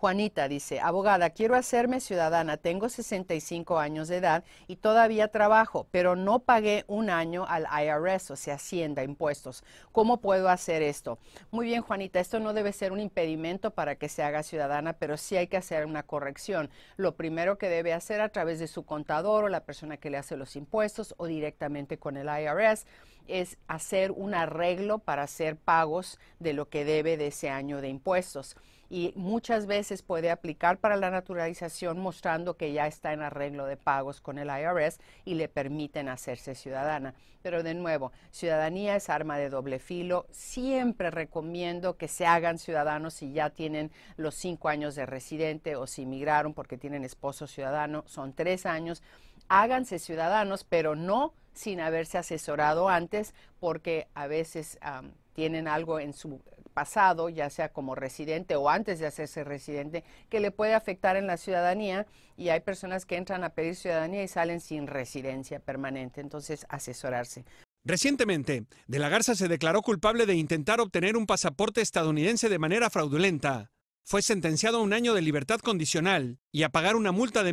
Juanita dice, abogada, quiero hacerme ciudadana, tengo 65 años de edad y todavía trabajo, pero no pagué un año al IRS, o sea, Hacienda, impuestos. ¿Cómo puedo hacer esto? Muy bien, Juanita, esto no debe ser un impedimento para que se haga ciudadana, pero sí hay que hacer una corrección. Lo primero que debe hacer a través de su contador o la persona que le hace los impuestos o directamente con el IRS es hacer un arreglo para hacer pagos de lo que debe de ese año de impuestos y muchas veces puede aplicar para la naturalización mostrando que ya está en arreglo de pagos con el IRS y le permiten hacerse ciudadana. Pero de nuevo, ciudadanía es arma de doble filo. Siempre recomiendo que se hagan ciudadanos si ya tienen los cinco años de residente o si emigraron porque tienen esposo ciudadano, son tres años. Háganse ciudadanos, pero no sin haberse asesorado antes porque a veces tienen algo en su pasado, ya sea como residente o antes de hacerse residente, que le puede afectar en la ciudadanía y hay personas que entran a pedir ciudadanía y salen sin residencia permanente, entonces asesorarse. Recientemente, De la Garza se declaró culpable de intentar obtener un pasaporte estadounidense de manera fraudulenta. Fue sentenciado a un año de libertad condicional y a pagar una multa de